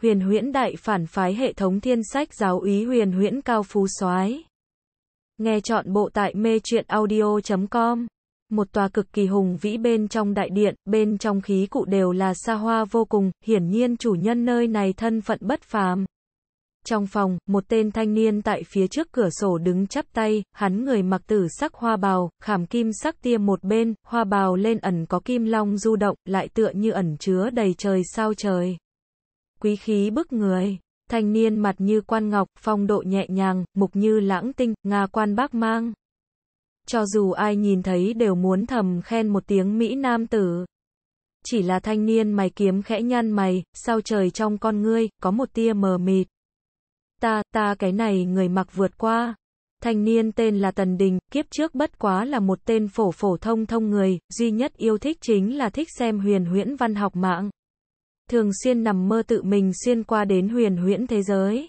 huyền huyễn đại phản phái hệ thống thiên sách giáo úy huyền huyễn cao phú soái Nghe chọn bộ tại mê truyện audio.com. Một tòa cực kỳ hùng vĩ bên trong đại điện, bên trong khí cụ đều là xa hoa vô cùng, hiển nhiên chủ nhân nơi này thân phận bất phàm. Trong phòng, một tên thanh niên tại phía trước cửa sổ đứng chắp tay, hắn người mặc tử sắc hoa bào, khảm kim sắc tia một bên, hoa bào lên ẩn có kim long du động, lại tựa như ẩn chứa đầy trời sao trời quý khí bức người. Thanh niên mặt như quan ngọc, phong độ nhẹ nhàng, mục như lãng tinh, nga quan bác mang. Cho dù ai nhìn thấy đều muốn thầm khen một tiếng Mỹ nam tử. Chỉ là thanh niên mày kiếm khẽ nhăn mày, sao trời trong con ngươi, có một tia mờ mịt. Ta, ta cái này người mặc vượt qua. Thanh niên tên là Tần Đình, kiếp trước bất quá là một tên phổ phổ thông thông người, duy nhất yêu thích chính là thích xem huyền huyễn văn học mạng thường xuyên nằm mơ tự mình xuyên qua đến huyền huyễn thế giới.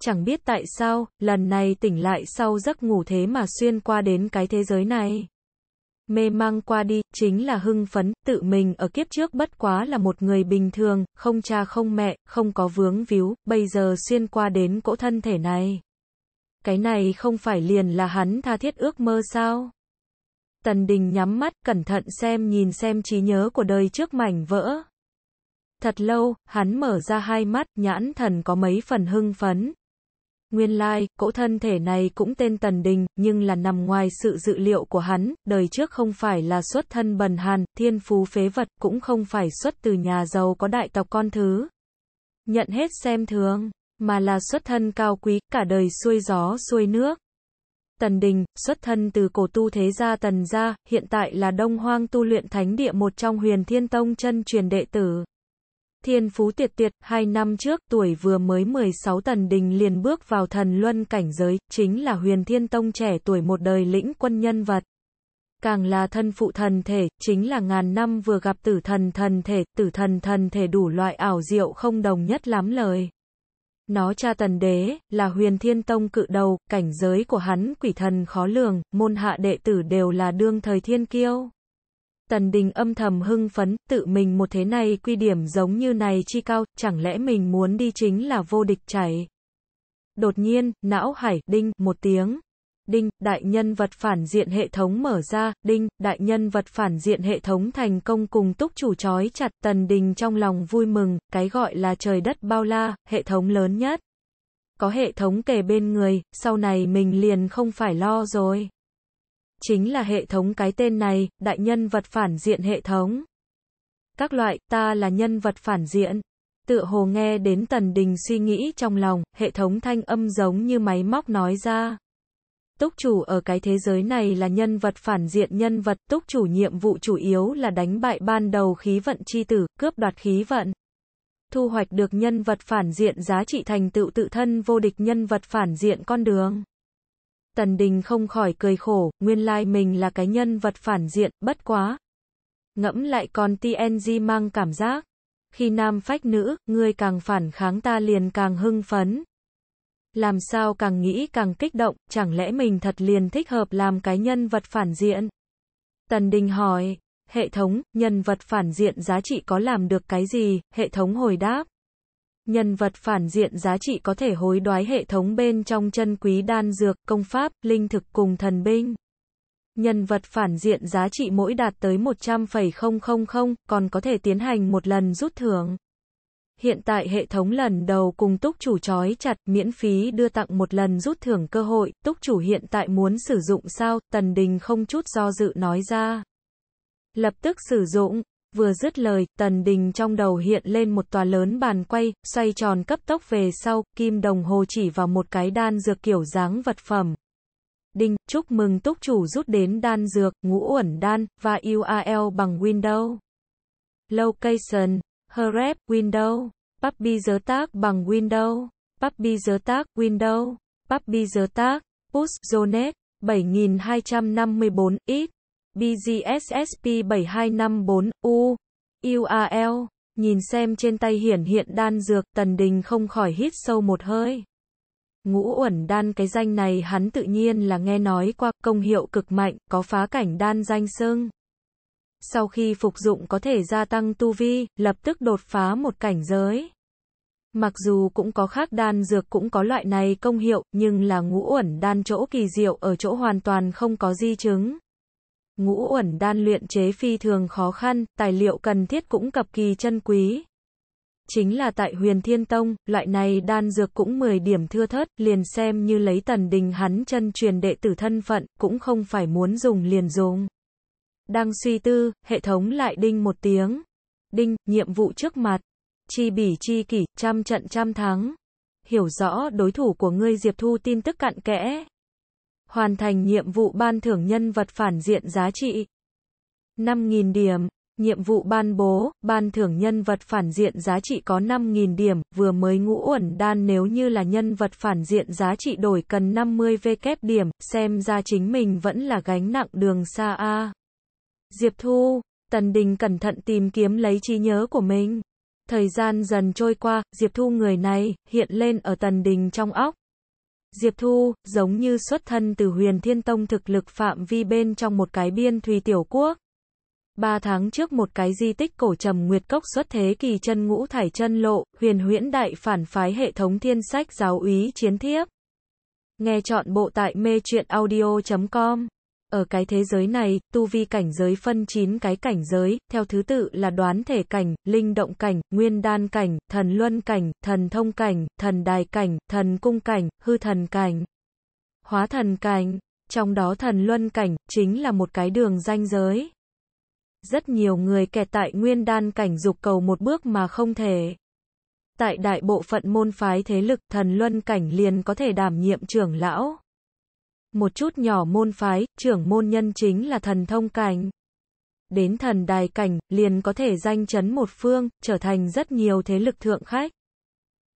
Chẳng biết tại sao, lần này tỉnh lại sau giấc ngủ thế mà xuyên qua đến cái thế giới này. Mê mang qua đi, chính là hưng phấn, tự mình ở kiếp trước bất quá là một người bình thường, không cha không mẹ, không có vướng víu, bây giờ xuyên qua đến cỗ thân thể này. Cái này không phải liền là hắn tha thiết ước mơ sao? Tần Đình nhắm mắt, cẩn thận xem nhìn xem trí nhớ của đời trước mảnh vỡ, Thật lâu, hắn mở ra hai mắt, nhãn thần có mấy phần hưng phấn. Nguyên lai, like, cỗ thân thể này cũng tên Tần Đình, nhưng là nằm ngoài sự dự liệu của hắn, đời trước không phải là xuất thân bần hàn, thiên phú phế vật, cũng không phải xuất từ nhà giàu có đại tộc con thứ. Nhận hết xem thường, mà là xuất thân cao quý, cả đời xuôi gió xuôi nước. Tần Đình, xuất thân từ cổ tu thế gia Tần Gia, hiện tại là đông hoang tu luyện thánh địa một trong huyền thiên tông chân truyền đệ tử. Thiên phú tiệt tiệt, hai năm trước, tuổi vừa mới 16 Tần Đình liền bước vào thần luân cảnh giới, chính là huyền thiên tông trẻ tuổi một đời lĩnh quân nhân vật. Càng là thân phụ thần thể, chính là ngàn năm vừa gặp tử thần thần thể, tử thần thần thể đủ loại ảo diệu không đồng nhất lắm lời. Nó cha tần đế, là huyền thiên tông cự đầu, cảnh giới của hắn quỷ thần khó lường, môn hạ đệ tử đều là đương thời thiên kiêu. Tần Đình âm thầm hưng phấn, tự mình một thế này quy điểm giống như này chi cao, chẳng lẽ mình muốn đi chính là vô địch chảy. Đột nhiên, não hải, đinh, một tiếng. Đinh, đại nhân vật phản diện hệ thống mở ra, đinh, đại nhân vật phản diện hệ thống thành công cùng túc chủ chói chặt tần đình trong lòng vui mừng, cái gọi là trời đất bao la, hệ thống lớn nhất. Có hệ thống kề bên người, sau này mình liền không phải lo rồi chính là hệ thống cái tên này, đại nhân vật phản diện hệ thống. Các loại, ta là nhân vật phản diện. Tựa hồ nghe đến Tần Đình suy nghĩ trong lòng, hệ thống thanh âm giống như máy móc nói ra. Túc chủ ở cái thế giới này là nhân vật phản diện nhân vật, túc chủ nhiệm vụ chủ yếu là đánh bại ban đầu khí vận chi tử, cướp đoạt khí vận. Thu hoạch được nhân vật phản diện giá trị thành tựu tự thân vô địch nhân vật phản diện con đường. Tần Đình không khỏi cười khổ, nguyên lai mình là cái nhân vật phản diện, bất quá. Ngẫm lại còn TNG mang cảm giác. Khi nam phách nữ, ngươi càng phản kháng ta liền càng hưng phấn. Làm sao càng nghĩ càng kích động, chẳng lẽ mình thật liền thích hợp làm cái nhân vật phản diện? Tần Đình hỏi, hệ thống, nhân vật phản diện giá trị có làm được cái gì? Hệ thống hồi đáp. Nhân vật phản diện giá trị có thể hối đoái hệ thống bên trong chân quý đan dược, công pháp, linh thực cùng thần binh. Nhân vật phản diện giá trị mỗi đạt tới 100,000, còn có thể tiến hành một lần rút thưởng. Hiện tại hệ thống lần đầu cùng túc chủ chói chặt miễn phí đưa tặng một lần rút thưởng cơ hội, túc chủ hiện tại muốn sử dụng sao, tần đình không chút do dự nói ra. Lập tức sử dụng, Vừa dứt lời, Tần Đình trong đầu hiện lên một tòa lớn bàn quay, xoay tròn cấp tốc về sau, kim đồng hồ chỉ vào một cái đan dược kiểu dáng vật phẩm. Đinh, chúc mừng túc chủ rút đến đan dược, ngũ uẩn đan, và URL bằng Windows. Location, Hrep, Windows. Puppy giới tác bằng Windows. Puppy giới tác, Windows. Puppy giới tác, Push, Zonet, 7254, X. BGSSP 7254 U UAL Nhìn xem trên tay hiển hiện đan dược, Tần Đình không khỏi hít sâu một hơi. Ngũ uẩn đan cái danh này hắn tự nhiên là nghe nói qua, công hiệu cực mạnh, có phá cảnh đan danh sưng. Sau khi phục dụng có thể gia tăng tu vi, lập tức đột phá một cảnh giới. Mặc dù cũng có khác đan dược cũng có loại này công hiệu, nhưng là ngũ uẩn đan chỗ kỳ diệu ở chỗ hoàn toàn không có di chứng ngũ uẩn đan luyện chế phi thường khó khăn, tài liệu cần thiết cũng cập kỳ chân quý. Chính là tại huyền thiên tông, loại này đan dược cũng 10 điểm thưa thớt, liền xem như lấy tần đình hắn chân truyền đệ tử thân phận, cũng không phải muốn dùng liền dùng. Đang suy tư, hệ thống lại đinh một tiếng. Đinh, nhiệm vụ trước mặt. Chi bỉ chi kỷ, trăm trận trăm thắng. Hiểu rõ đối thủ của ngươi Diệp Thu tin tức cặn kẽ, hoàn thành nhiệm vụ ban thưởng nhân vật phản diện giá trị 5.000 điểm. Nhiệm vụ ban bố, ban thưởng nhân vật phản diện giá trị có 5.000 điểm, vừa mới ngũ uẩn đan nếu như là nhân vật phản diện giá trị đổi cần 50 kép điểm, xem ra chính mình vẫn là gánh nặng đường xa A. Diệp Thu, Tần Đình cẩn thận tìm kiếm lấy trí nhớ của mình. Thời gian dần trôi qua, Diệp Thu người này, hiện lên ở Tần Đình trong óc. Diệp Thu, giống như xuất thân từ huyền thiên tông thực lực phạm vi bên trong một cái biên thùy tiểu quốc. Ba tháng trước một cái di tích cổ trầm nguyệt cốc xuất thế kỳ chân ngũ thải chân lộ, huyền huyễn đại phản phái hệ thống thiên sách giáo úy chiến thiếp. Nghe chọn bộ tại mê truyện audio.com ở cái thế giới này, tu vi cảnh giới phân 9 cái cảnh giới, theo thứ tự là đoán thể cảnh, linh động cảnh, nguyên đan cảnh, thần luân cảnh, thần thông cảnh, thần đài cảnh, thần cung cảnh, hư thần cảnh, hóa thần cảnh. Trong đó thần luân cảnh, chính là một cái đường danh giới. Rất nhiều người kẹt tại nguyên đan cảnh dục cầu một bước mà không thể. Tại đại bộ phận môn phái thế lực, thần luân cảnh liền có thể đảm nhiệm trưởng lão. Một chút nhỏ môn phái, trưởng môn nhân chính là thần thông cảnh. Đến thần đài cảnh, liền có thể danh chấn một phương, trở thành rất nhiều thế lực thượng khách.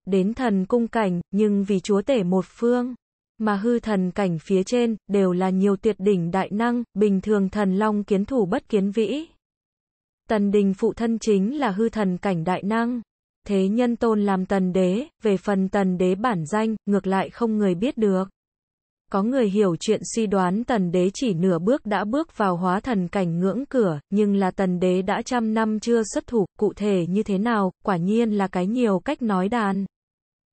Đến thần cung cảnh, nhưng vì chúa tể một phương mà hư thần cảnh phía trên, đều là nhiều tuyệt đỉnh đại năng, bình thường thần long kiến thủ bất kiến vĩ. Tần đình phụ thân chính là hư thần cảnh đại năng. Thế nhân tôn làm tần đế, về phần tần đế bản danh, ngược lại không người biết được. Có người hiểu chuyện suy đoán tần đế chỉ nửa bước đã bước vào hóa thần cảnh ngưỡng cửa, nhưng là tần đế đã trăm năm chưa xuất thủ, cụ thể như thế nào, quả nhiên là cái nhiều cách nói đàn.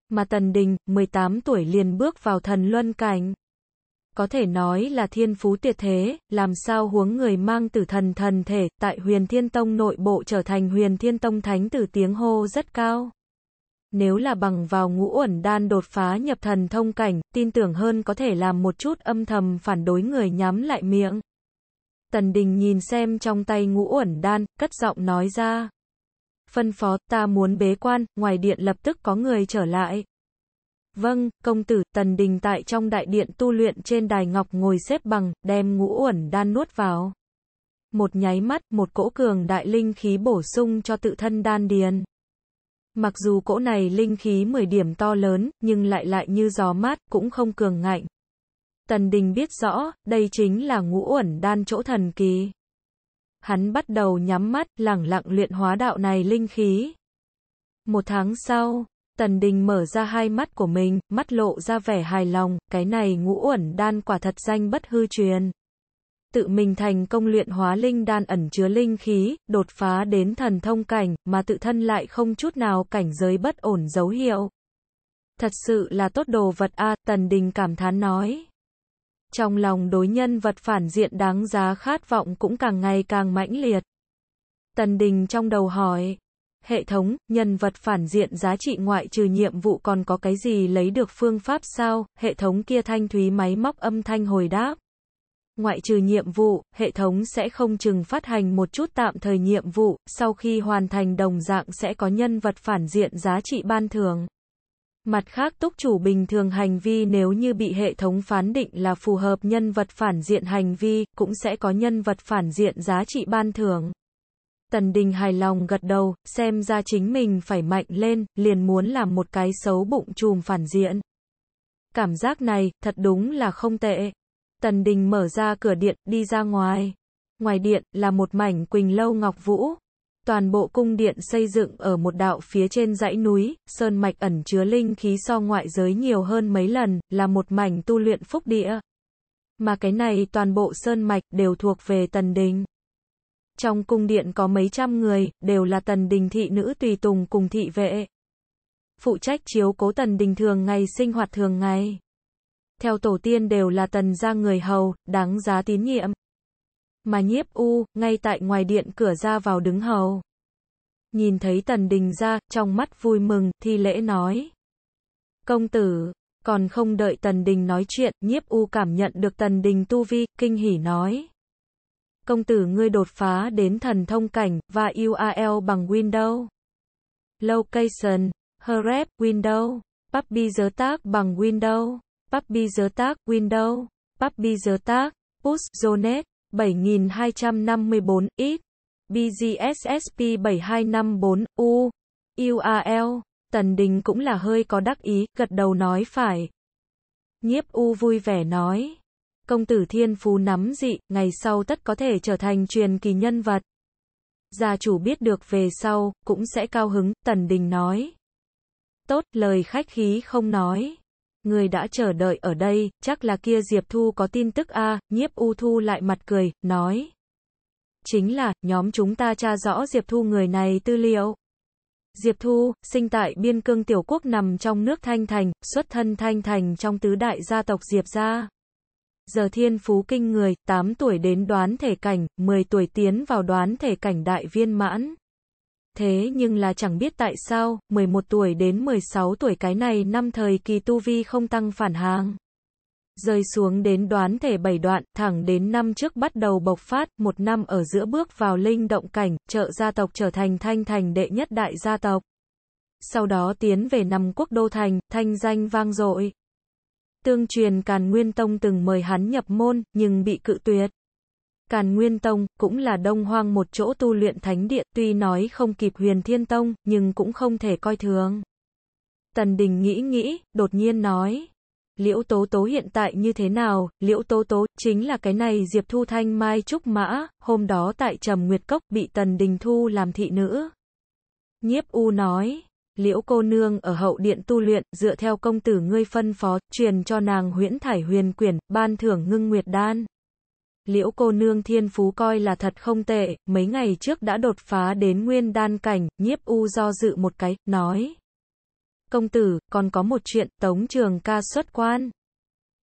Mà tần đình, 18 tuổi liền bước vào thần luân cảnh. Có thể nói là thiên phú tuyệt thế, làm sao huống người mang tử thần thần thể, tại huyền thiên tông nội bộ trở thành huyền thiên tông thánh tử tiếng hô rất cao nếu là bằng vào ngũ uẩn đan đột phá nhập thần thông cảnh, tin tưởng hơn có thể làm một chút âm thầm phản đối người nhắm lại miệng. Tần Đình nhìn xem trong tay ngũ uẩn đan, cất giọng nói ra. Phân phó, ta muốn bế quan, ngoài điện lập tức có người trở lại. Vâng, công tử, Tần Đình tại trong đại điện tu luyện trên đài ngọc ngồi xếp bằng, đem ngũ uẩn đan nuốt vào. Một nháy mắt, một cỗ cường đại linh khí bổ sung cho tự thân đan điền. Mặc dù cỗ này linh khí 10 điểm to lớn, nhưng lại lại như gió mát, cũng không cường ngạnh. Tần Đình biết rõ, đây chính là ngũ uẩn đan chỗ thần kỳ. Hắn bắt đầu nhắm mắt, lẳng lặng luyện hóa đạo này linh khí. Một tháng sau, Tần Đình mở ra hai mắt của mình, mắt lộ ra vẻ hài lòng, cái này ngũ uẩn đan quả thật danh bất hư truyền tự mình thành công luyện hóa linh đan ẩn chứa linh khí, đột phá đến thần thông cảnh, mà tự thân lại không chút nào cảnh giới bất ổn dấu hiệu. Thật sự là tốt đồ vật A, Tần Đình cảm thán nói. Trong lòng đối nhân vật phản diện đáng giá khát vọng cũng càng ngày càng mãnh liệt. Tần Đình trong đầu hỏi, hệ thống, nhân vật phản diện giá trị ngoại trừ nhiệm vụ còn có cái gì lấy được phương pháp sao, hệ thống kia thanh thúy máy móc âm thanh hồi đáp. Ngoại trừ nhiệm vụ, hệ thống sẽ không chừng phát hành một chút tạm thời nhiệm vụ, sau khi hoàn thành đồng dạng sẽ có nhân vật phản diện giá trị ban thường Mặt khác túc chủ bình thường hành vi nếu như bị hệ thống phán định là phù hợp nhân vật phản diện hành vi, cũng sẽ có nhân vật phản diện giá trị ban thường Tần Đình hài lòng gật đầu, xem ra chính mình phải mạnh lên, liền muốn làm một cái xấu bụng chùm phản diện. Cảm giác này, thật đúng là không tệ. Tần Đình mở ra cửa điện, đi ra ngoài. Ngoài điện, là một mảnh quỳnh lâu ngọc vũ. Toàn bộ cung điện xây dựng ở một đạo phía trên dãy núi, sơn mạch ẩn chứa linh khí so ngoại giới nhiều hơn mấy lần, là một mảnh tu luyện phúc địa. Mà cái này toàn bộ sơn mạch đều thuộc về Tần Đình. Trong cung điện có mấy trăm người, đều là Tần Đình thị nữ tùy tùng cùng thị vệ. Phụ trách chiếu cố Tần Đình thường ngày sinh hoạt thường ngày theo tổ tiên đều là tần gia người hầu, đáng giá tín nhiệm. Mà nhiếp u, ngay tại ngoài điện cửa ra vào đứng hầu. Nhìn thấy tần đình ra, trong mắt vui mừng, thi lễ nói. Công tử, còn không đợi tần đình nói chuyện, nhiếp u cảm nhận được tần đình tu vi, kinh hỉ nói. Công tử ngươi đột phá đến thần thông cảnh, và URL bằng Windows. Location, Href, Windows. Puppy giới tác bằng Windows. Puppy giờ tác, Windows, Puppy giờ tác, Push, Zonet, 7254, X, BGSSP 7254, U, URL, Tần Đình cũng là hơi có đắc ý, gật đầu nói phải. Nhiếp U vui vẻ nói. Công tử thiên phú nắm dị, ngày sau tất có thể trở thành truyền kỳ nhân vật. Gia chủ biết được về sau, cũng sẽ cao hứng, Tần Đình nói. Tốt, lời khách khí không nói. Người đã chờ đợi ở đây, chắc là kia Diệp Thu có tin tức a à, nhiếp u thu lại mặt cười, nói. Chính là, nhóm chúng ta tra rõ Diệp Thu người này tư liệu. Diệp Thu, sinh tại biên cương tiểu quốc nằm trong nước Thanh Thành, xuất thân Thanh Thành trong tứ đại gia tộc Diệp gia. Giờ thiên phú kinh người, 8 tuổi đến đoán thể cảnh, 10 tuổi tiến vào đoán thể cảnh đại viên mãn thế nhưng là chẳng biết tại sao, 11 tuổi đến 16 tuổi cái này năm thời kỳ tu vi không tăng phản hàng. Rơi xuống đến đoán thể bảy đoạn, thẳng đến năm trước bắt đầu bộc phát, một năm ở giữa bước vào linh động cảnh, trợ gia tộc trở thành thanh thành đệ nhất đại gia tộc. Sau đó tiến về năm quốc đô thành, thanh danh vang dội. Tương truyền Càn Nguyên Tông từng mời hắn nhập môn, nhưng bị cự tuyệt. Càn Nguyên Tông, cũng là đông hoang một chỗ tu luyện thánh địa, tuy nói không kịp huyền thiên tông, nhưng cũng không thể coi thường. Tần Đình nghĩ nghĩ, đột nhiên nói. Liễu Tố Tố hiện tại như thế nào, Liễu Tố Tố, chính là cái này Diệp Thu Thanh Mai Trúc Mã, hôm đó tại Trầm Nguyệt Cốc, bị Tần Đình Thu làm thị nữ. Nhiếp U nói, Liễu cô nương ở hậu điện tu luyện, dựa theo công tử ngươi phân phó, truyền cho nàng huyễn thải huyền quyển, ban thưởng ngưng nguyệt đan liễu cô nương thiên phú coi là thật không tệ, mấy ngày trước đã đột phá đến nguyên đan cảnh, nhiếp u do dự một cái, nói. Công tử, còn có một chuyện, tống trường ca xuất quan.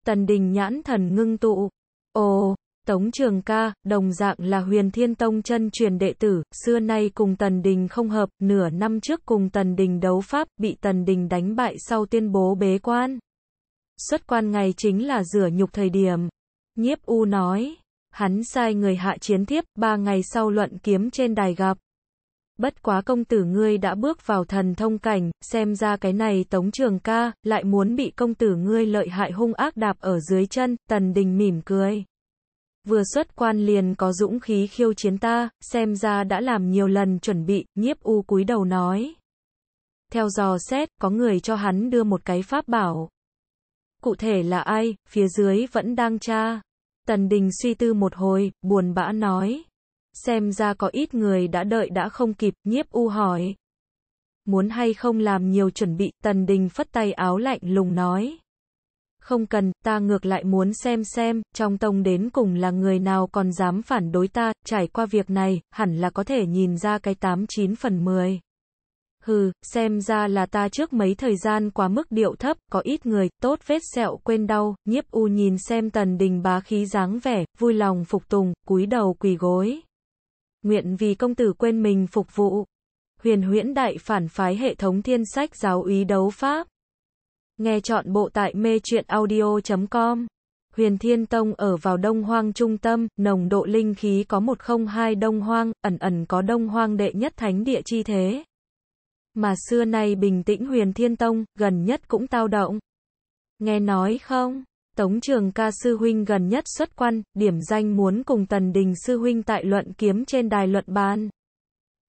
Tần đình nhãn thần ngưng tụ. Ồ, tống trường ca, đồng dạng là huyền thiên tông chân truyền đệ tử, xưa nay cùng tần đình không hợp, nửa năm trước cùng tần đình đấu pháp, bị tần đình đánh bại sau tuyên bố bế quan. Xuất quan ngày chính là rửa nhục thời điểm. Nhiếp U nói hắn sai người hạ chiến thiếp, ba ngày sau luận kiếm trên đài gặp. Bất quá công tử ngươi đã bước vào thần thông cảnh, xem ra cái này tống trường ca, lại muốn bị công tử ngươi lợi hại hung ác đạp ở dưới chân, tần đình mỉm cười. Vừa xuất quan liền có dũng khí khiêu chiến ta, xem ra đã làm nhiều lần chuẩn bị, nhiếp u cúi đầu nói. Theo dò xét, có người cho hắn đưa một cái pháp bảo. Cụ thể là ai, phía dưới vẫn đang tra. Tần Đình suy tư một hồi, buồn bã nói. Xem ra có ít người đã đợi đã không kịp, nhiếp u hỏi. Muốn hay không làm nhiều chuẩn bị, Tần Đình phất tay áo lạnh lùng nói. Không cần, ta ngược lại muốn xem xem, trong tông đến cùng là người nào còn dám phản đối ta, trải qua việc này, hẳn là có thể nhìn ra cái 89 phần 10. Hừ, xem ra là ta trước mấy thời gian quá mức điệu thấp, có ít người, tốt vết sẹo quên đau, nhiếp u nhìn xem tần đình bá khí dáng vẻ, vui lòng phục tùng, cúi đầu quỳ gối. Nguyện vì công tử quên mình phục vụ. Huyền huyễn đại phản phái hệ thống thiên sách giáo úy đấu pháp. Nghe chọn bộ tại mê truyện audio.com. Huyền Thiên Tông ở vào Đông Hoang trung tâm, nồng độ linh khí có 102 Đông Hoang, ẩn ẩn có Đông Hoang đệ nhất thánh địa chi thế. Mà xưa nay bình tĩnh huyền thiên tông, gần nhất cũng tao động. Nghe nói không? Tống trường ca sư huynh gần nhất xuất quan, điểm danh muốn cùng tần đình sư huynh tại luận kiếm trên đài luận ban.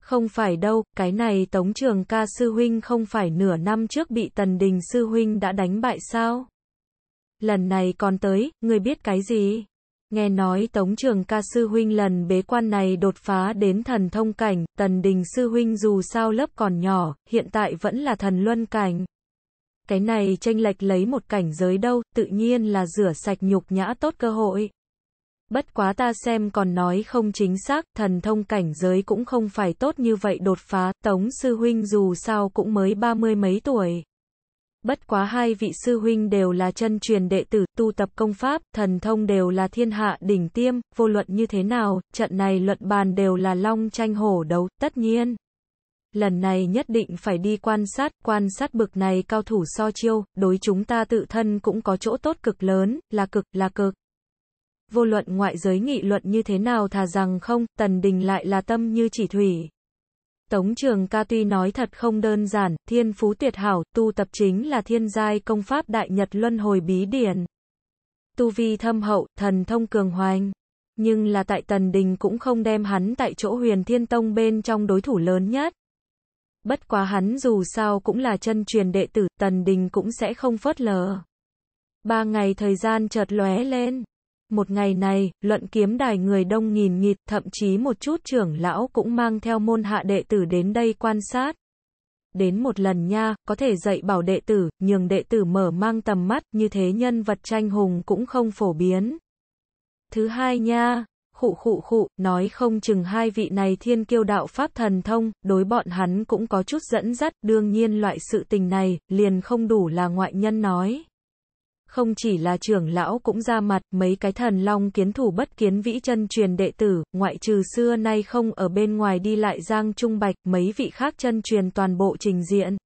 Không phải đâu, cái này tống trường ca sư huynh không phải nửa năm trước bị tần đình sư huynh đã đánh bại sao? Lần này còn tới, người biết cái gì? Nghe nói Tống Trường Ca Sư Huynh lần bế quan này đột phá đến thần thông cảnh, Tần Đình Sư Huynh dù sao lớp còn nhỏ, hiện tại vẫn là thần luân cảnh. Cái này tranh lệch lấy một cảnh giới đâu, tự nhiên là rửa sạch nhục nhã tốt cơ hội. Bất quá ta xem còn nói không chính xác, thần thông cảnh giới cũng không phải tốt như vậy đột phá, Tống Sư Huynh dù sao cũng mới ba mươi mấy tuổi bất quá hai vị sư huynh đều là chân truyền đệ tử, tu tập công pháp, thần thông đều là thiên hạ đỉnh tiêm, vô luận như thế nào, trận này luận bàn đều là long tranh hổ đấu, tất nhiên. Lần này nhất định phải đi quan sát, quan sát bực này cao thủ so chiêu, đối chúng ta tự thân cũng có chỗ tốt cực lớn, là cực, là cực. Vô luận ngoại giới nghị luận như thế nào thà rằng không, Tần Đình lại là tâm như chỉ thủy, Tống Trường Ca tuy nói thật không đơn giản, thiên phú tuyệt hảo, tu tập chính là thiên giai công pháp Đại Nhật Luân Hồi Bí Điển. Tu vi thâm hậu, thần thông cường hoành. Nhưng là tại Tần Đình cũng không đem hắn tại chỗ huyền thiên tông bên trong đối thủ lớn nhất. Bất quá hắn dù sao cũng là chân truyền đệ tử, Tần Đình cũng sẽ không phớt lờ. Ba ngày thời gian chợt lóe lên. Một ngày này, luận kiếm đài người đông nghìn nghịt, thậm chí một chút trưởng lão cũng mang theo môn hạ đệ tử đến đây quan sát. Đến một lần nha, có thể dạy bảo đệ tử, nhường đệ tử mở mang tầm mắt, như thế nhân vật tranh hùng cũng không phổ biến. Thứ hai nha, khụ khụ khụ, nói không chừng hai vị này thiên kiêu đạo pháp thần thông, đối bọn hắn cũng có chút dẫn dắt, đương nhiên loại sự tình này, liền không đủ là ngoại nhân nói không chỉ là trưởng lão cũng ra mặt, mấy cái thần long kiến thủ bất kiến vĩ chân truyền đệ tử, ngoại trừ xưa nay không ở bên ngoài đi lại giang trung bạch, mấy vị khác chân truyền toàn bộ trình diện.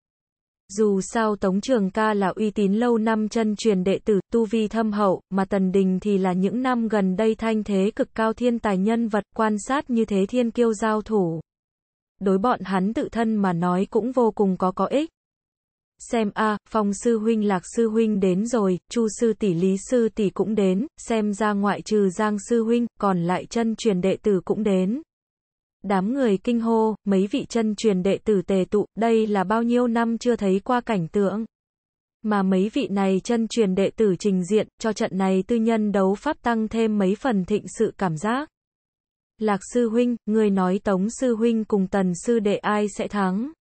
Dù sao Tống Trường Ca là uy tín lâu năm chân truyền đệ tử, tu vi thâm hậu, mà Tần Đình thì là những năm gần đây thanh thế cực cao thiên tài nhân vật quan sát như thế thiên kiêu giao thủ. Đối bọn hắn tự thân mà nói cũng vô cùng có có ích xem a, à, phong sư huynh lạc sư huynh đến rồi, chu sư tỷ lý sư tỷ cũng đến, xem ra ngoại trừ giang sư huynh, còn lại chân truyền đệ tử cũng đến. Đám người kinh hô, mấy vị chân truyền đệ tử tề tụ, đây là bao nhiêu năm chưa thấy qua cảnh tượng. Mà mấy vị này chân truyền đệ tử trình diện, cho trận này tư nhân đấu pháp tăng thêm mấy phần thịnh sự cảm giác. Lạc sư huynh, người nói tống sư huynh cùng tần sư đệ ai sẽ thắng.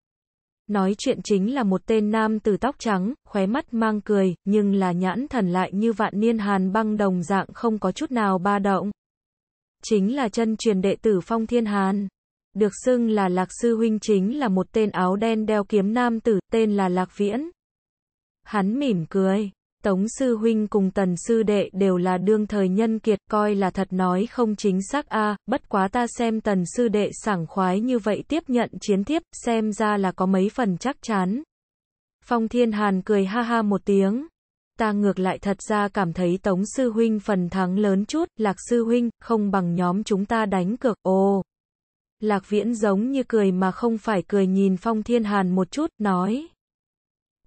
Nói chuyện chính là một tên nam từ tóc trắng, khóe mắt mang cười, nhưng là nhãn thần lại như vạn niên hàn băng đồng dạng không có chút nào ba động. Chính là chân truyền đệ tử Phong Thiên Hàn. Được xưng là Lạc Sư Huynh chính là một tên áo đen đeo kiếm nam tử, tên là Lạc Viễn. Hắn mỉm cười, Tống Sư Huynh cùng Tần Sư Đệ đều là đương thời nhân kiệt, coi là thật nói không chính xác a bất quá ta xem Tần Sư Đệ sảng khoái như vậy tiếp nhận chiến tiếp xem ra là có mấy phần chắc chắn. Phong Thiên Hàn cười ha ha một tiếng. Ta ngược lại thật ra cảm thấy Tống Sư Huynh phần thắng lớn chút, Lạc Sư Huynh, không bằng nhóm chúng ta đánh cược, ô Lạc Viễn giống như cười mà không phải cười nhìn Phong Thiên Hàn một chút, nói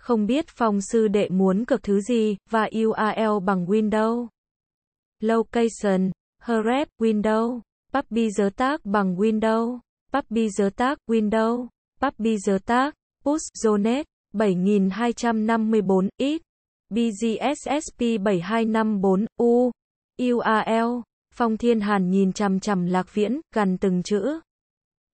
không biết phong sư đệ muốn cược thứ gì, và URL bằng Windows. Location, Href, Windows, Puppy giới tác bằng Windows, Puppy giới tác, Windows, Puppy giới tác, Push, Zonet, 7254, X, BGSSP 7254, U, URL, Phong Thiên Hàn nhìn chằm chằm Lạc Viễn, gần từng chữ.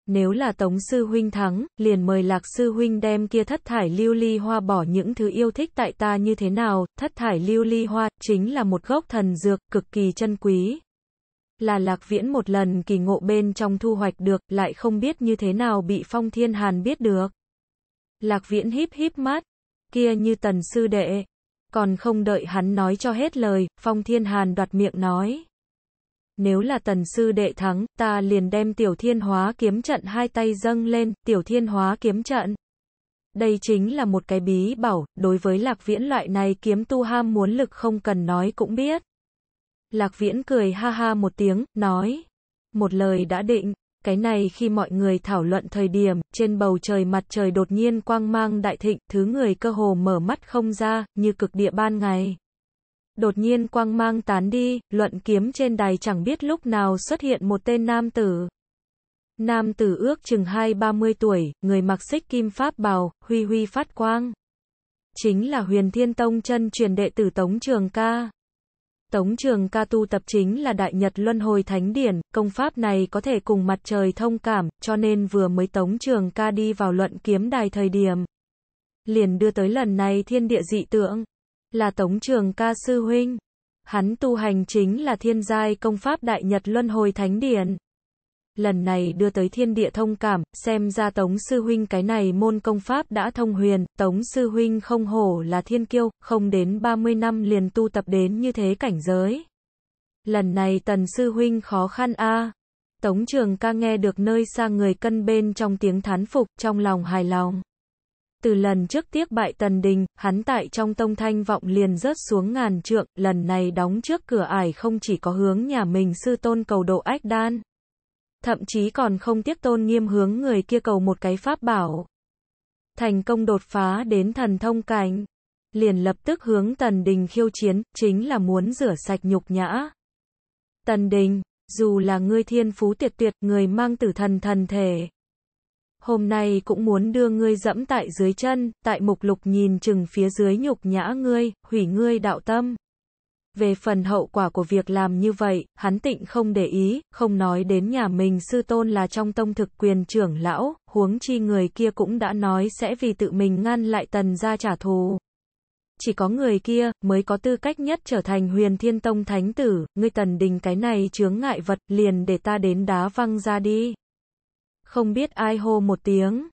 Nếu là Tống Sư Huynh thắng, liền mời Lạc Sư Huynh đem kia thất thải lưu ly hoa bỏ những thứ yêu thích tại ta như thế nào, thất thải lưu ly hoa, chính là một gốc thần dược, cực kỳ chân quý. Là Lạc Viễn một lần kỳ ngộ bên trong thu hoạch được, lại không biết như thế nào bị Phong Thiên Hàn biết được. Lạc Viễn híp híp mắt, kia như tần sư đệ, còn không đợi hắn nói cho hết lời, Phong Thiên Hàn đoạt miệng nói. Nếu là tần sư đệ thắng, ta liền đem tiểu thiên hóa kiếm trận hai tay dâng lên, tiểu thiên hóa kiếm trận. Đây chính là một cái bí bảo, đối với lạc viễn loại này kiếm tu ham muốn lực không cần nói cũng biết. Lạc viễn cười ha ha một tiếng, nói. Một lời đã định, cái này khi mọi người thảo luận thời điểm, trên bầu trời mặt trời đột nhiên quang mang đại thịnh, thứ người cơ hồ mở mắt không ra, như cực địa ban ngày đột nhiên quang mang tán đi, luận kiếm trên đài chẳng biết lúc nào xuất hiện một tên nam tử. Nam tử ước chừng hai ba mươi tuổi, người mặc xích kim pháp bào, huy huy phát quang. Chính là huyền thiên tông chân truyền đệ tử Tống Trường Ca. Tống Trường Ca tu tập chính là Đại Nhật Luân Hồi Thánh Điển, công pháp này có thể cùng mặt trời thông cảm, cho nên vừa mới Tống Trường Ca đi vào luận kiếm đài thời điểm. Liền đưa tới lần này thiên địa dị tượng là Tống Trường Ca Sư Huynh. Hắn tu hành chính là thiên giai công pháp Đại Nhật Luân Hồi Thánh Điển. Lần này đưa tới thiên địa thông cảm, xem ra Tống Sư Huynh cái này môn công pháp đã thông huyền, Tống Sư Huynh không hổ là thiên kiêu, không đến 30 năm liền tu tập đến như thế cảnh giới. Lần này Tần Sư Huynh khó khăn a à. Tống Trường ca nghe được nơi xa người cân bên trong tiếng thán phục, trong lòng hài lòng. Từ lần trước tiếc bại Tần Đình, hắn tại trong tông thanh vọng liền rớt xuống ngàn trượng, lần này đóng trước cửa ải không chỉ có hướng nhà mình sư tôn cầu độ ách đan. Thậm chí còn không tiếc tôn nghiêm hướng người kia cầu một cái pháp bảo. Thành công đột phá đến thần thông cảnh. Liền lập tức hướng Tần Đình khiêu chiến, chính là muốn rửa sạch nhục nhã. Tần Đình, dù là ngươi thiên phú tuyệt tuyệt, người mang tử thần thần thể hôm nay cũng muốn đưa ngươi dẫm tại dưới chân, tại mục lục nhìn chừng phía dưới nhục nhã ngươi, hủy ngươi đạo tâm. Về phần hậu quả của việc làm như vậy, hắn tịnh không để ý, không nói đến nhà mình sư tôn là trong tông thực quyền trưởng lão, huống chi người kia cũng đã nói sẽ vì tự mình ngăn lại tần ra trả thù. Chỉ có người kia mới có tư cách nhất trở thành huyền thiên tông thánh tử, ngươi tần đình cái này chướng ngại vật liền để ta đến đá văng ra đi. Không biết ai hô một tiếng.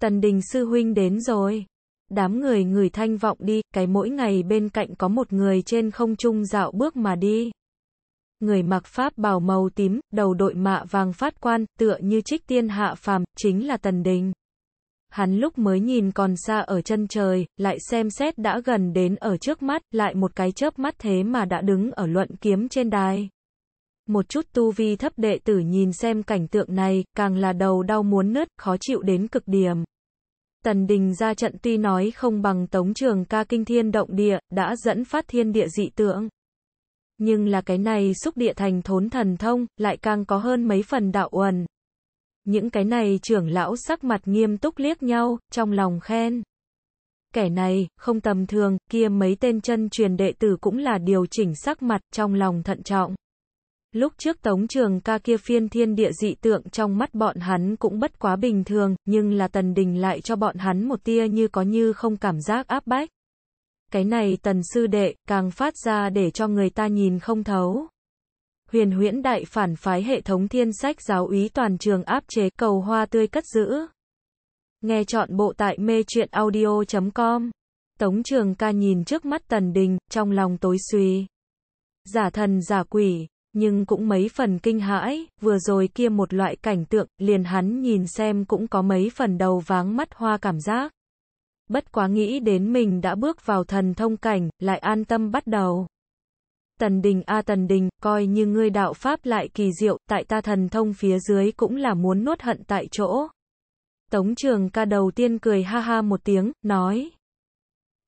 Tần đình sư huynh đến rồi. Đám người người thanh vọng đi, cái mỗi ngày bên cạnh có một người trên không trung dạo bước mà đi. Người mặc pháp bào màu tím, đầu đội mạ vàng phát quan, tựa như trích tiên hạ phàm, chính là tần đình. Hắn lúc mới nhìn còn xa ở chân trời, lại xem xét đã gần đến ở trước mắt, lại một cái chớp mắt thế mà đã đứng ở luận kiếm trên đài một chút tu vi thấp đệ tử nhìn xem cảnh tượng này, càng là đầu đau muốn nứt, khó chịu đến cực điểm. Tần Đình ra trận tuy nói không bằng tống trường ca kinh thiên động địa, đã dẫn phát thiên địa dị tượng. Nhưng là cái này xúc địa thành thốn thần thông, lại càng có hơn mấy phần đạo uẩn. Những cái này trưởng lão sắc mặt nghiêm túc liếc nhau, trong lòng khen. Kẻ này, không tầm thường, kia mấy tên chân truyền đệ tử cũng là điều chỉnh sắc mặt, trong lòng thận trọng. Lúc trước tống trường ca kia phiên thiên địa dị tượng trong mắt bọn hắn cũng bất quá bình thường, nhưng là tần đình lại cho bọn hắn một tia như có như không cảm giác áp bách. Cái này tần sư đệ, càng phát ra để cho người ta nhìn không thấu. Huyền huyễn đại phản phái hệ thống thiên sách giáo úy toàn trường áp chế cầu hoa tươi cất giữ. Nghe chọn bộ tại mê truyện audio.com. Tống trường ca nhìn trước mắt tần đình, trong lòng tối suy. Giả thần giả quỷ nhưng cũng mấy phần kinh hãi, vừa rồi kia một loại cảnh tượng, liền hắn nhìn xem cũng có mấy phần đầu váng mắt hoa cảm giác. Bất quá nghĩ đến mình đã bước vào thần thông cảnh, lại an tâm bắt đầu. Tần đình a tần đình, coi như ngươi đạo Pháp lại kỳ diệu, tại ta thần thông phía dưới cũng là muốn nuốt hận tại chỗ. Tống trường ca đầu tiên cười ha ha một tiếng, nói.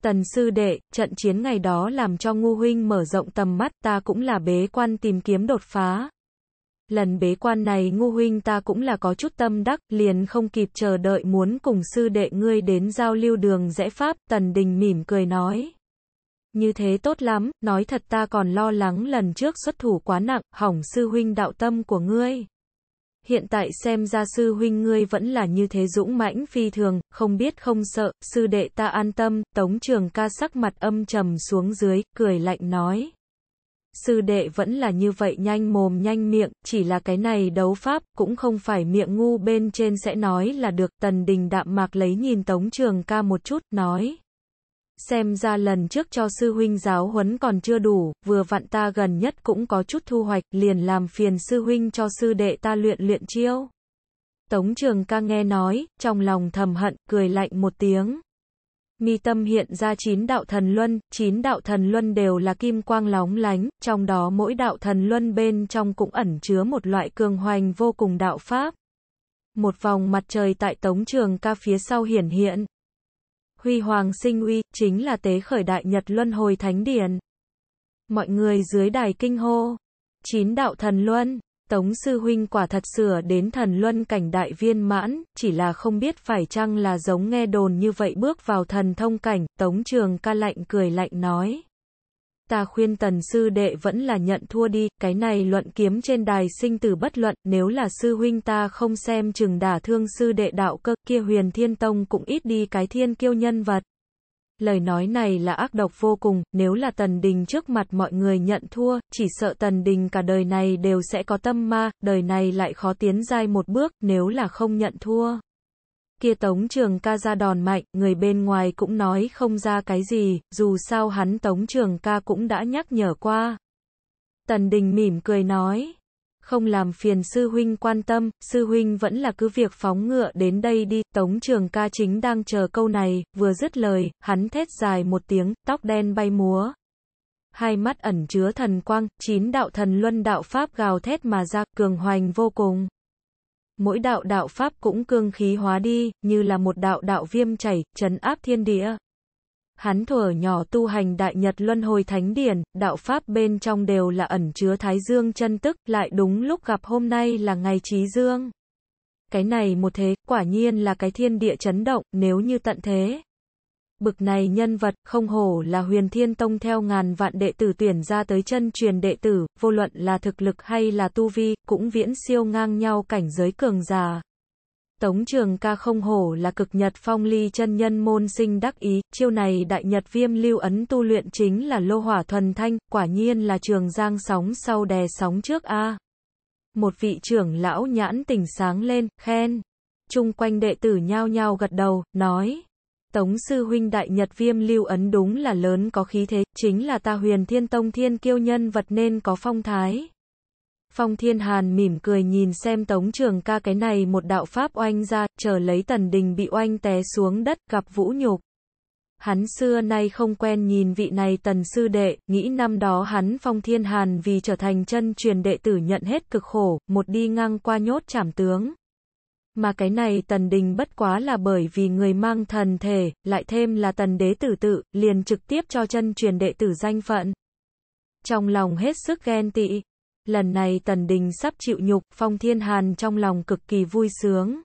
Tần sư đệ, trận chiến ngày đó làm cho ngu huynh mở rộng tầm mắt ta cũng là bế quan tìm kiếm đột phá. Lần bế quan này ngu huynh ta cũng là có chút tâm đắc, liền không kịp chờ đợi muốn cùng sư đệ ngươi đến giao lưu đường dễ pháp, tần đình mỉm cười nói. Như thế tốt lắm, nói thật ta còn lo lắng lần trước xuất thủ quá nặng, hỏng sư huynh đạo tâm của ngươi hiện tại xem ra sư huynh ngươi vẫn là như thế dũng mãnh phi thường, không biết không sợ, sư đệ ta an tâm, tống trường ca sắc mặt âm trầm xuống dưới, cười lạnh nói. Sư đệ vẫn là như vậy nhanh mồm nhanh miệng, chỉ là cái này đấu pháp, cũng không phải miệng ngu bên trên sẽ nói là được, tần đình đạm mạc lấy nhìn tống trường ca một chút, nói xem ra lần trước cho sư huynh giáo huấn còn chưa đủ, vừa vặn ta gần nhất cũng có chút thu hoạch, liền làm phiền sư huynh cho sư đệ ta luyện luyện chiêu. Tống trường ca nghe nói, trong lòng thầm hận, cười lạnh một tiếng. Mi tâm hiện ra chín đạo thần luân, chín đạo thần luân đều là kim quang lóng lánh, trong đó mỗi đạo thần luân bên trong cũng ẩn chứa một loại cường hoành vô cùng đạo pháp. Một vòng mặt trời tại tống trường ca phía sau hiển hiện, huy hoàng sinh uy, chính là tế khởi đại nhật luân hồi thánh điển. Mọi người dưới đài kinh hô. Chín đạo thần luân, Tống sư huynh quả thật sửa đến thần luân cảnh đại viên mãn, chỉ là không biết phải chăng là giống nghe đồn như vậy bước vào thần thông cảnh, Tống trường ca lạnh cười lạnh nói ta khuyên tần sư đệ vẫn là nhận thua đi, cái này luận kiếm trên đài sinh tử bất luận, nếu là sư huynh ta không xem chừng đả thương sư đệ đạo cơ, kia huyền thiên tông cũng ít đi cái thiên kiêu nhân vật. Lời nói này là ác độc vô cùng, nếu là tần đình trước mặt mọi người nhận thua, chỉ sợ tần đình cả đời này đều sẽ có tâm ma, đời này lại khó tiến dai một bước, nếu là không nhận thua kia Tống Trường ca ra đòn mạnh, người bên ngoài cũng nói không ra cái gì, dù sao hắn Tống Trường ca cũng đã nhắc nhở qua. Tần Đình mỉm cười nói, không làm phiền sư huynh quan tâm, sư huynh vẫn là cứ việc phóng ngựa đến đây đi, Tống Trường ca chính đang chờ câu này, vừa dứt lời, hắn thét dài một tiếng, tóc đen bay múa. Hai mắt ẩn chứa thần quang, chín đạo thần luân đạo pháp gào thét mà ra, cường hoành vô cùng mỗi đạo đạo pháp cũng cương khí hóa đi, như là một đạo đạo viêm chảy, chấn áp thiên địa. Hắn thuở nhỏ tu hành đại nhật luân hồi thánh điển, đạo pháp bên trong đều là ẩn chứa thái dương chân tức, lại đúng lúc gặp hôm nay là ngày trí dương. Cái này một thế, quả nhiên là cái thiên địa chấn động, nếu như tận thế, bực này nhân vật, không hổ là huyền thiên tông theo ngàn vạn đệ tử tuyển ra tới chân truyền đệ tử, vô luận là thực lực hay là tu vi, cũng viễn siêu ngang nhau cảnh giới cường già. Tống trường ca không hổ là cực nhật phong ly chân nhân môn sinh đắc ý, chiêu này đại nhật viêm lưu ấn tu luyện chính là lô hỏa thuần thanh, quả nhiên là trường giang sóng sau đè sóng trước a. Một vị trưởng lão nhãn tỉnh sáng lên, khen. Trung quanh đệ tử nhao nhao gật đầu, nói. Tống sư huynh đại Nhật Viêm Lưu Ấn đúng là lớn có khí thế, chính là ta huyền thiên tông thiên kiêu nhân vật nên có phong thái. Phong Thiên Hàn mỉm cười nhìn xem Tống Trường ca cái này một đạo pháp oanh ra, chờ lấy tần đình bị oanh té xuống đất, gặp vũ nhục. Hắn xưa nay không quen nhìn vị này tần sư đệ, nghĩ năm đó hắn Phong Thiên Hàn vì trở thành chân truyền đệ tử nhận hết cực khổ, một đi ngang qua nhốt trảm tướng. Mà cái này tần đình bất quá là bởi vì người mang thần thể, lại thêm là tần đế tử tự, liền trực tiếp cho chân truyền đệ tử danh phận. Trong lòng hết sức ghen tị. Lần này tần đình sắp chịu nhục, phong thiên hàn trong lòng cực kỳ vui sướng.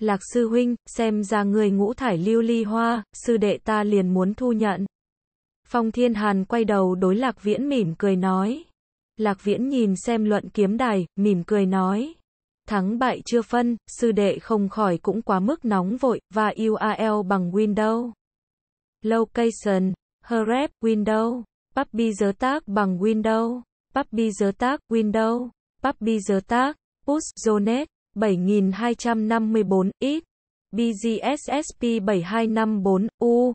Lạc sư huynh, xem ra người ngũ thải lưu ly hoa, sư đệ ta liền muốn thu nhận. Phong thiên hàn quay đầu đối lạc viễn mỉm cười nói. Lạc viễn nhìn xem luận kiếm đài, mỉm cười nói thắng bại chưa phân, sư đệ không khỏi cũng quá mức nóng vội, và URL bằng Windows. Location, Hrep, Windows, Puppy giới tác bằng Windows, Puppy giới tác, Windows, Puppy giới tác, Push, Zonet, 7254, X, BGSSP 7254, U,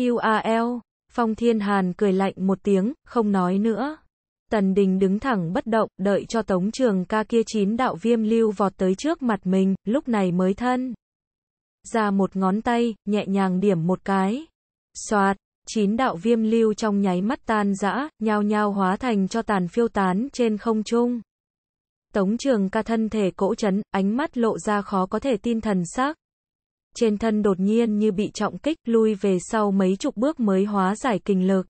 URL, Phong Thiên Hàn cười lạnh một tiếng, không nói nữa. Tần Đình đứng thẳng bất động, đợi cho Tống Trường ca kia chín đạo viêm lưu vọt tới trước mặt mình, lúc này mới thân. Ra một ngón tay, nhẹ nhàng điểm một cái. Xoạt, chín đạo viêm lưu trong nháy mắt tan rã, nhao nhao hóa thành cho tàn phiêu tán trên không trung. Tống Trường ca thân thể cỗ chấn, ánh mắt lộ ra khó có thể tin thần sắc Trên thân đột nhiên như bị trọng kích, lui về sau mấy chục bước mới hóa giải kinh lực.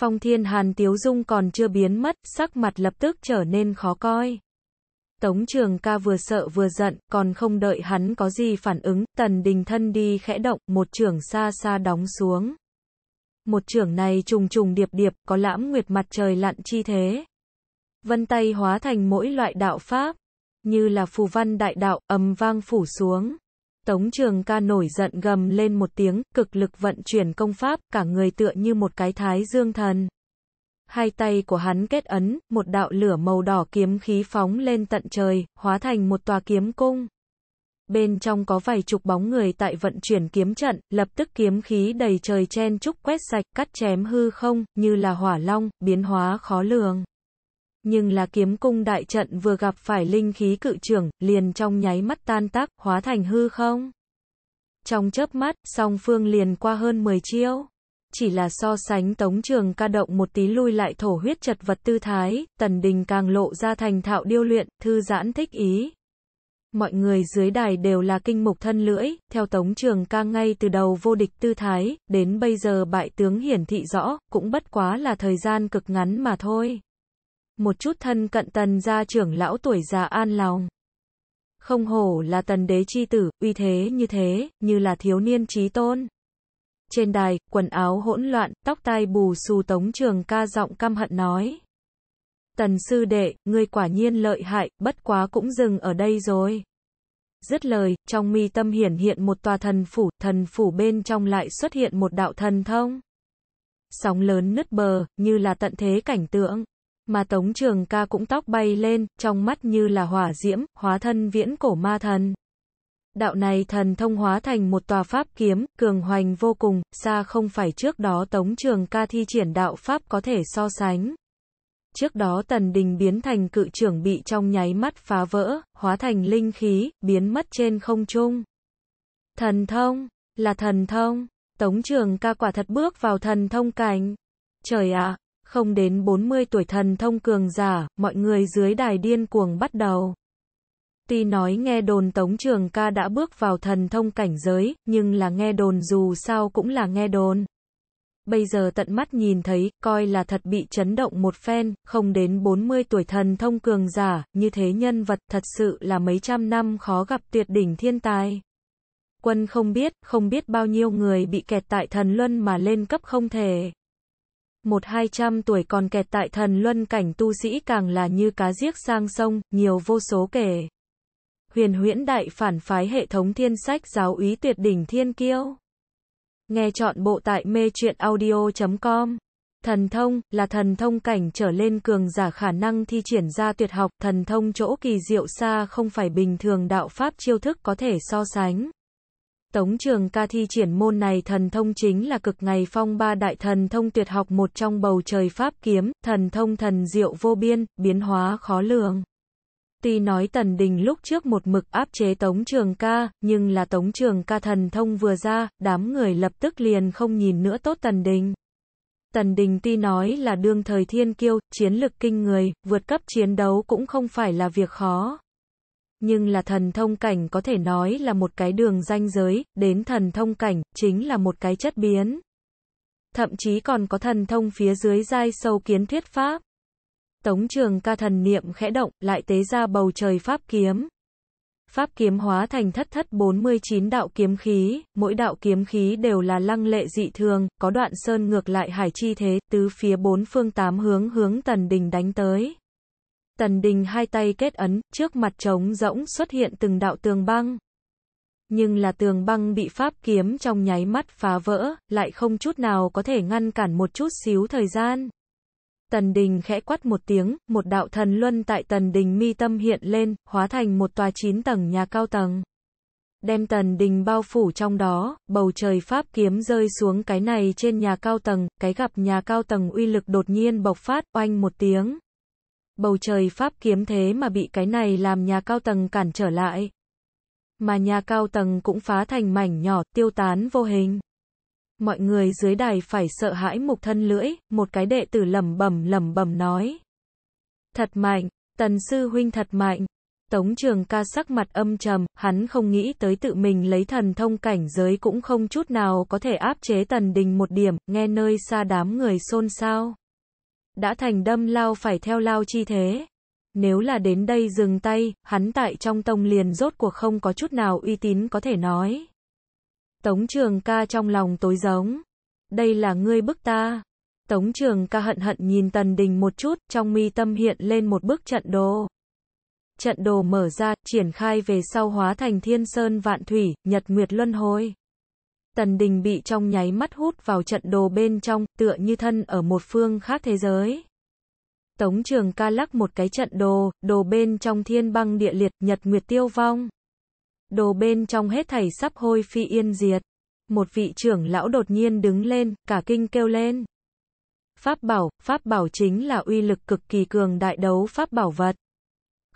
Phong thiên hàn tiếu dung còn chưa biến mất, sắc mặt lập tức trở nên khó coi. Tống trường ca vừa sợ vừa giận, còn không đợi hắn có gì phản ứng, tần đình thân đi khẽ động, một trường xa xa đóng xuống. Một trường này trùng trùng điệp điệp, có lãm nguyệt mặt trời lặn chi thế. Vân tay hóa thành mỗi loại đạo pháp, như là phù văn đại đạo, ầm vang phủ xuống. Tống Trường ca nổi giận gầm lên một tiếng, cực lực vận chuyển công pháp, cả người tựa như một cái thái dương thần. Hai tay của hắn kết ấn, một đạo lửa màu đỏ kiếm khí phóng lên tận trời, hóa thành một tòa kiếm cung. Bên trong có vài chục bóng người tại vận chuyển kiếm trận, lập tức kiếm khí đầy trời chen trúc quét sạch, cắt chém hư không, như là hỏa long, biến hóa khó lường nhưng là kiếm cung đại trận vừa gặp phải linh khí cự trưởng, liền trong nháy mắt tan tác, hóa thành hư không. Trong chớp mắt, song phương liền qua hơn 10 chiêu. Chỉ là so sánh tống trường ca động một tí lui lại thổ huyết chật vật tư thái, tần đình càng lộ ra thành thạo điêu luyện, thư giãn thích ý. Mọi người dưới đài đều là kinh mục thân lưỡi, theo tống trường ca ngay từ đầu vô địch tư thái, đến bây giờ bại tướng hiển thị rõ, cũng bất quá là thời gian cực ngắn mà thôi một chút thân cận tần gia trưởng lão tuổi già an lòng. Không hổ là tần đế chi tử, uy thế như thế, như là thiếu niên trí tôn. Trên đài, quần áo hỗn loạn, tóc tai bù xù tống trường ca giọng căm hận nói. Tần sư đệ, ngươi quả nhiên lợi hại, bất quá cũng dừng ở đây rồi. Dứt lời, trong mi tâm hiển hiện một tòa thần phủ, thần phủ bên trong lại xuất hiện một đạo thần thông. Sóng lớn nứt bờ, như là tận thế cảnh tượng mà Tống Trường Ca cũng tóc bay lên, trong mắt như là hỏa diễm, hóa thân viễn cổ ma thần. Đạo này thần thông hóa thành một tòa pháp kiếm, cường hoành vô cùng, xa không phải trước đó Tống Trường Ca thi triển đạo pháp có thể so sánh. Trước đó Tần Đình biến thành cự trưởng bị trong nháy mắt phá vỡ, hóa thành linh khí, biến mất trên không trung. Thần thông, là thần thông, Tống Trường Ca quả thật bước vào thần thông cảnh. Trời ạ, không đến 40 tuổi thần thông cường giả, mọi người dưới đài điên cuồng bắt đầu. Tuy nói nghe đồn Tống Trường ca đã bước vào thần thông cảnh giới, nhưng là nghe đồn dù sao cũng là nghe đồn. Bây giờ tận mắt nhìn thấy, coi là thật bị chấn động một phen, không đến 40 tuổi thần thông cường giả, như thế nhân vật thật sự là mấy trăm năm khó gặp tuyệt đỉnh thiên tài. Quân không biết, không biết bao nhiêu người bị kẹt tại thần luân mà lên cấp không thể một hai trăm tuổi còn kẹt tại thần luân cảnh tu sĩ càng là như cá giếc sang sông, nhiều vô số kể. Huyền huyễn đại phản phái hệ thống thiên sách giáo úy tuyệt đỉnh thiên kiêu. Nghe chọn bộ tại mê truyện audio.com. Thần thông, là thần thông cảnh trở lên cường giả khả năng thi triển ra tuyệt học, thần thông chỗ kỳ diệu xa không phải bình thường đạo pháp chiêu thức có thể so sánh. Tống trường ca thi triển môn này thần thông chính là cực ngày phong ba đại thần thông tuyệt học một trong bầu trời pháp kiếm, thần thông thần diệu vô biên, biến hóa khó lường. Tuy nói Tần Đình lúc trước một mực áp chế Tống Trường Ca, nhưng là Tống Trường Ca thần thông vừa ra, đám người lập tức liền không nhìn nữa tốt Tần Đình. Tần Đình tuy nói là đương thời thiên kiêu, chiến lực kinh người, vượt cấp chiến đấu cũng không phải là việc khó nhưng là thần thông cảnh có thể nói là một cái đường ranh giới, đến thần thông cảnh, chính là một cái chất biến. Thậm chí còn có thần thông phía dưới dai sâu kiến thuyết pháp. Tống trường ca thần niệm khẽ động, lại tế ra bầu trời pháp kiếm. Pháp kiếm hóa thành thất thất 49 đạo kiếm khí, mỗi đạo kiếm khí đều là lăng lệ dị thường, có đoạn sơn ngược lại hải chi thế, tứ phía bốn phương tám hướng hướng tần đình đánh tới. Tần Đình hai tay kết ấn, trước mặt trống rỗng xuất hiện từng đạo tường băng. Nhưng là tường băng bị pháp kiếm trong nháy mắt phá vỡ, lại không chút nào có thể ngăn cản một chút xíu thời gian. Tần Đình khẽ quát một tiếng, một đạo thần luân tại Tần Đình mi tâm hiện lên, hóa thành một tòa chín tầng nhà cao tầng. Đem Tần Đình bao phủ trong đó, bầu trời pháp kiếm rơi xuống cái này trên nhà cao tầng, cái gặp nhà cao tầng uy lực đột nhiên bộc phát, oanh một tiếng bầu trời Pháp kiếm thế mà bị cái này làm nhà cao tầng cản trở lại. Mà nhà cao tầng cũng phá thành mảnh nhỏ, tiêu tán vô hình. Mọi người dưới đài phải sợ hãi mục thân lưỡi, một cái đệ tử lẩm bẩm lẩm bẩm nói. Thật mạnh, tần sư huynh thật mạnh. Tống trường ca sắc mặt âm trầm, hắn không nghĩ tới tự mình lấy thần thông cảnh giới cũng không chút nào có thể áp chế tần đình một điểm, nghe nơi xa đám người xôn xao đã thành đâm lao phải theo lao chi thế. Nếu là đến đây dừng tay, hắn tại trong tông liền rốt cuộc không có chút nào uy tín có thể nói. Tống trường ca trong lòng tối giống. Đây là ngươi bức ta. Tống trường ca hận hận nhìn tần đình một chút, trong mi tâm hiện lên một bức trận đồ. Trận đồ mở ra, triển khai về sau hóa thành thiên sơn vạn thủy, nhật nguyệt luân hồi. Tần Đình bị trong nháy mắt hút vào trận đồ bên trong, tựa như thân ở một phương khác thế giới. Tống trường ca lắc một cái trận đồ, đồ bên trong thiên băng địa liệt, nhật nguyệt tiêu vong. Đồ bên trong hết thảy sắp hôi phi yên diệt. Một vị trưởng lão đột nhiên đứng lên, cả kinh kêu lên. Pháp bảo, pháp bảo chính là uy lực cực kỳ cường đại đấu pháp bảo vật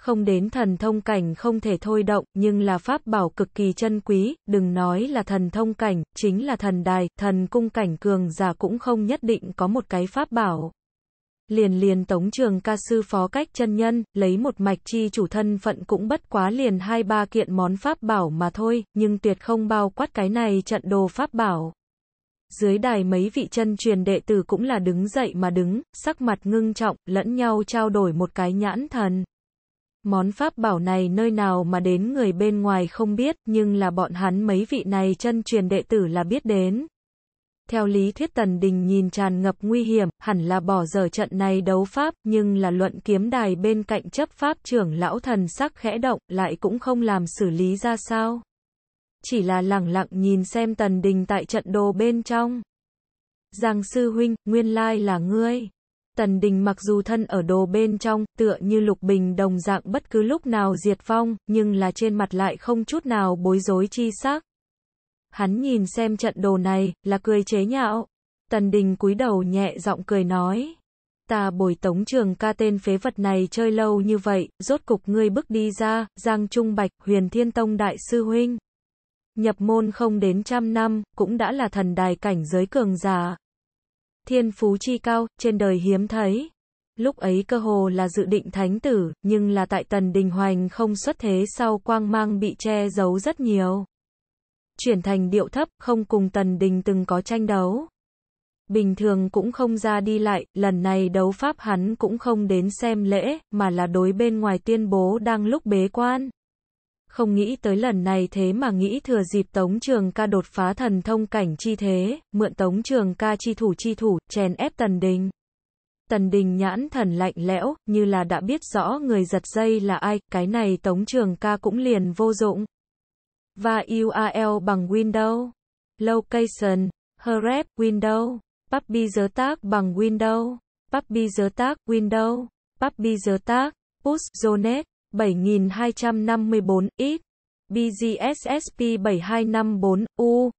không đến thần thông cảnh không thể thôi động, nhưng là pháp bảo cực kỳ chân quý, đừng nói là thần thông cảnh, chính là thần đài, thần cung cảnh cường giả cũng không nhất định có một cái pháp bảo. Liền liền tống trường ca sư phó cách chân nhân, lấy một mạch chi chủ thân phận cũng bất quá liền hai ba kiện món pháp bảo mà thôi, nhưng tuyệt không bao quát cái này trận đồ pháp bảo. Dưới đài mấy vị chân truyền đệ tử cũng là đứng dậy mà đứng, sắc mặt ngưng trọng, lẫn nhau trao đổi một cái nhãn thần. Món pháp bảo này nơi nào mà đến người bên ngoài không biết, nhưng là bọn hắn mấy vị này chân truyền đệ tử là biết đến. Theo lý thuyết Tần Đình nhìn tràn ngập nguy hiểm, hẳn là bỏ giờ trận này đấu pháp, nhưng là luận kiếm đài bên cạnh chấp pháp trưởng lão thần sắc khẽ động, lại cũng không làm xử lý ra sao. Chỉ là lẳng lặng nhìn xem Tần Đình tại trận đồ bên trong. Giang sư huynh, nguyên lai là ngươi. Tần Đình mặc dù thân ở đồ bên trong, tựa như Lục Bình đồng dạng bất cứ lúc nào diệt phong, nhưng là trên mặt lại không chút nào bối rối chi sắc. Hắn nhìn xem trận đồ này, là cười chế nhạo. Tần Đình cúi đầu nhẹ giọng cười nói. Ta bồi tống trường ca tên phế vật này chơi lâu như vậy, rốt cục ngươi bước đi ra, Giang Trung Bạch, huyền thiên tông đại sư huynh. Nhập môn không đến trăm năm, cũng đã là thần đài cảnh giới cường giả, thiên phú chi cao, trên đời hiếm thấy. Lúc ấy cơ hồ là dự định thánh tử, nhưng là tại tần đình hoành không xuất thế sau quang mang bị che giấu rất nhiều. Chuyển thành điệu thấp, không cùng tần đình từng có tranh đấu. Bình thường cũng không ra đi lại, lần này đấu pháp hắn cũng không đến xem lễ, mà là đối bên ngoài tiên bố đang lúc bế quan không nghĩ tới lần này thế mà nghĩ thừa dịp Tống Trường ca đột phá thần thông cảnh chi thế, mượn Tống Trường ca chi thủ chi thủ, chèn ép Tần Đình. Tần Đình nhãn thần lạnh lẽo, như là đã biết rõ người giật dây là ai, cái này Tống Trường ca cũng liền vô dụng. Và URL bằng Windows, Location, herep Windows, Puppy giới tác bằng Windows, Puppy giới tác, Windows, Puppy giới tác, Push, Zonet. 7254 x BGSSP 7254 U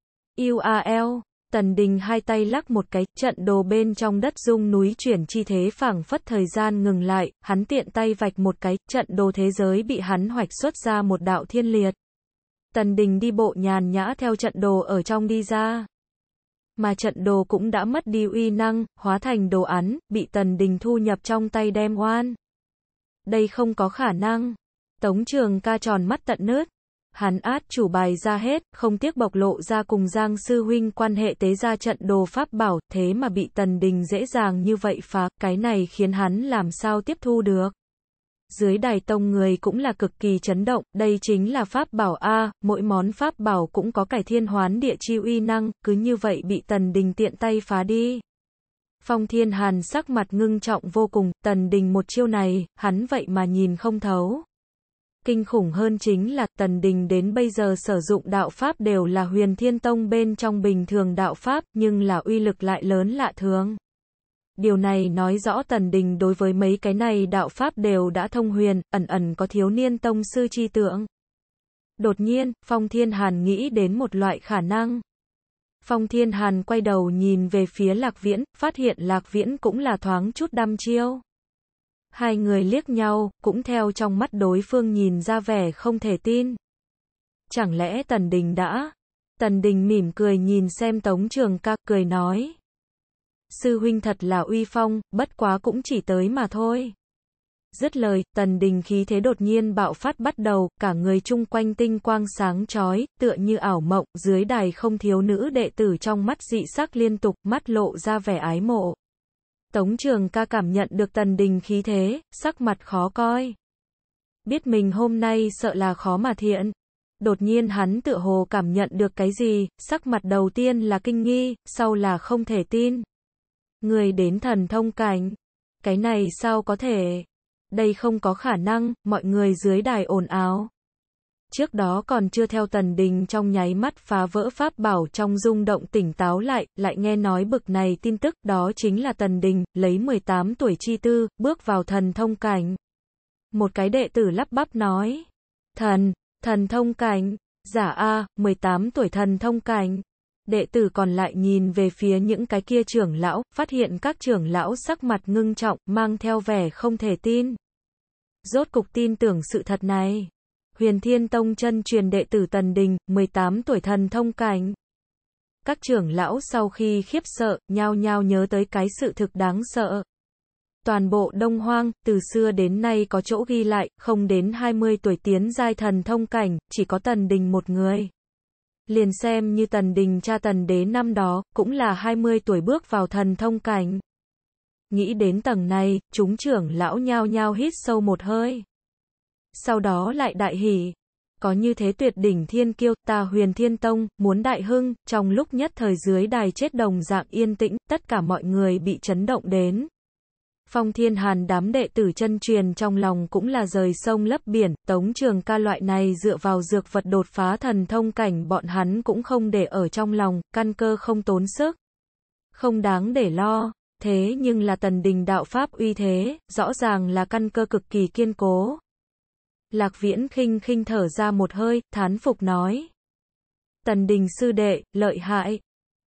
UAL Tần Đình hai tay lắc một cái, trận đồ bên trong đất dung núi chuyển chi thế phảng phất thời gian ngừng lại, hắn tiện tay vạch một cái, trận đồ thế giới bị hắn hoạch xuất ra một đạo thiên liệt. Tần Đình đi bộ nhàn nhã theo trận đồ ở trong đi ra. Mà trận đồ cũng đã mất đi uy năng, hóa thành đồ án, bị Tần Đình thu nhập trong tay đem oan đây không có khả năng. Tống trường ca tròn mắt tận nớt. Hắn át chủ bài ra hết, không tiếc bộc lộ ra cùng Giang Sư Huynh quan hệ tế ra trận đồ pháp bảo, thế mà bị Tần Đình dễ dàng như vậy phá, cái này khiến hắn làm sao tiếp thu được. Dưới đài tông người cũng là cực kỳ chấn động, đây chính là pháp bảo A, mỗi món pháp bảo cũng có cải thiên hoán địa chi uy năng, cứ như vậy bị Tần Đình tiện tay phá đi. Phong Thiên Hàn sắc mặt ngưng trọng vô cùng, Tần Đình một chiêu này, hắn vậy mà nhìn không thấu. Kinh khủng hơn chính là Tần Đình đến bây giờ sử dụng đạo Pháp đều là huyền thiên tông bên trong bình thường đạo Pháp, nhưng là uy lực lại lớn lạ thường. Điều này nói rõ Tần Đình đối với mấy cái này đạo Pháp đều đã thông huyền, ẩn ẩn có thiếu niên tông sư chi tượng. Đột nhiên, Phong Thiên Hàn nghĩ đến một loại khả năng, Phong Thiên Hàn quay đầu nhìn về phía Lạc Viễn, phát hiện Lạc Viễn cũng là thoáng chút đăm chiêu. Hai người liếc nhau, cũng theo trong mắt đối phương nhìn ra vẻ không thể tin. Chẳng lẽ Tần Đình đã? Tần Đình mỉm cười nhìn xem Tống Trường ca cười nói. Sư huynh thật là uy phong, bất quá cũng chỉ tới mà thôi. Dứt lời, tần đình khí thế đột nhiên bạo phát bắt đầu, cả người chung quanh tinh quang sáng chói, tựa như ảo mộng, dưới đài không thiếu nữ đệ tử trong mắt dị sắc liên tục, mắt lộ ra vẻ ái mộ. Tống trường ca cảm nhận được tần đình khí thế, sắc mặt khó coi. Biết mình hôm nay sợ là khó mà thiện. Đột nhiên hắn tựa hồ cảm nhận được cái gì, sắc mặt đầu tiên là kinh nghi, sau là không thể tin. Người đến thần thông cảnh. Cái này sao có thể đây không có khả năng, mọi người dưới đài ồn áo Trước đó còn chưa theo Tần Đình trong nháy mắt phá vỡ pháp bảo trong rung động tỉnh táo lại, lại nghe nói bực này tin tức, đó chính là Tần Đình, lấy 18 tuổi chi tư, bước vào thần thông cảnh. Một cái đệ tử lắp bắp nói, thần, thần thông cảnh, giả A, 18 tuổi thần thông cảnh. Đệ tử còn lại nhìn về phía những cái kia trưởng lão, phát hiện các trưởng lão sắc mặt ngưng trọng, mang theo vẻ không thể tin. Rốt cục tin tưởng sự thật này. Huyền Thiên Tông chân truyền đệ tử Tần Đình, 18 tuổi thần thông cảnh. Các trưởng lão sau khi khiếp sợ, nhao nhao nhớ tới cái sự thực đáng sợ. Toàn bộ Đông Hoang, từ xưa đến nay có chỗ ghi lại, không đến 20 tuổi tiến giai thần thông cảnh, chỉ có Tần Đình một người. Liền xem như Tần Đình cha Tần Đế năm đó, cũng là 20 tuổi bước vào thần thông cảnh. Nghĩ đến tầng này, chúng trưởng lão nhao nhao hít sâu một hơi. Sau đó lại đại hỉ. Có như thế tuyệt đỉnh thiên kiêu, ta huyền thiên tông, muốn đại hưng, trong lúc nhất thời dưới đài chết đồng dạng yên tĩnh, tất cả mọi người bị chấn động đến. Phong thiên hàn đám đệ tử chân truyền trong lòng cũng là rời sông lấp biển, tống trường ca loại này dựa vào dược vật đột phá thần thông cảnh bọn hắn cũng không để ở trong lòng, căn cơ không tốn sức. Không đáng để lo. Thế nhưng là tần đình đạo Pháp uy thế, rõ ràng là căn cơ cực kỳ kiên cố. Lạc viễn khinh khinh thở ra một hơi, thán phục nói. Tần đình sư đệ, lợi hại.